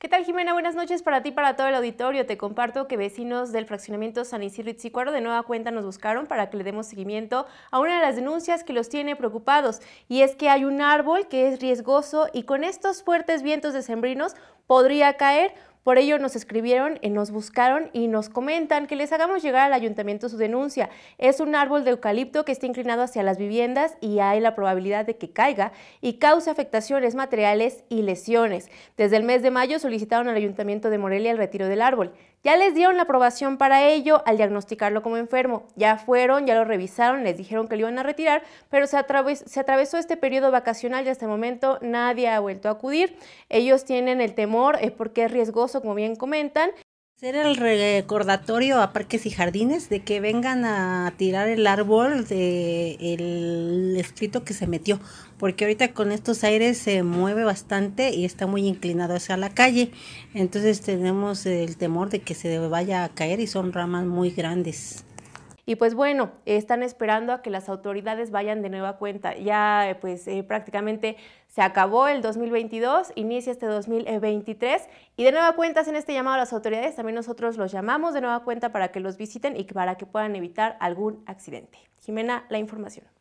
¿Qué tal, Jimena? Buenas noches para ti, y para todo el auditorio. Te comparto que vecinos del fraccionamiento San Isidro y de nueva cuenta nos buscaron para que le demos seguimiento a una de las denuncias que los tiene preocupados, y es que hay un árbol que es riesgoso y con estos fuertes vientos decembrinos podría caer. Por ello nos escribieron, nos buscaron y nos comentan que les hagamos llegar al ayuntamiento su denuncia. Es un árbol de eucalipto que está inclinado hacia las viviendas y hay la probabilidad de que caiga y cause afectaciones materiales y lesiones. Desde el mes de mayo solicitaron al ayuntamiento de Morelia el retiro del árbol. Ya les dieron la aprobación para ello al diagnosticarlo como enfermo. Ya fueron, ya lo revisaron, les dijeron que lo iban a retirar, pero se, atravesó este periodo vacacional y hasta el momento nadie ha vuelto a acudir. Ellos tienen el temor eh, porque es riesgoso como bien comentan. Ser el recordatorio a parques y jardines de que vengan a tirar el árbol de el escrito que se metió, porque ahorita con estos aires se mueve bastante y está muy inclinado hacia la calle, entonces tenemos el temor de que se vaya a caer y son ramas muy grandes. Y pues bueno, están esperando a que las autoridades vayan de nueva cuenta. Ya eh, pues eh, prácticamente se acabó el 2022, inicia este 2023 y de nueva cuenta hacen este llamado a las autoridades. También nosotros los llamamos de nueva cuenta para que los visiten y para que puedan evitar algún accidente. Jimena, la información.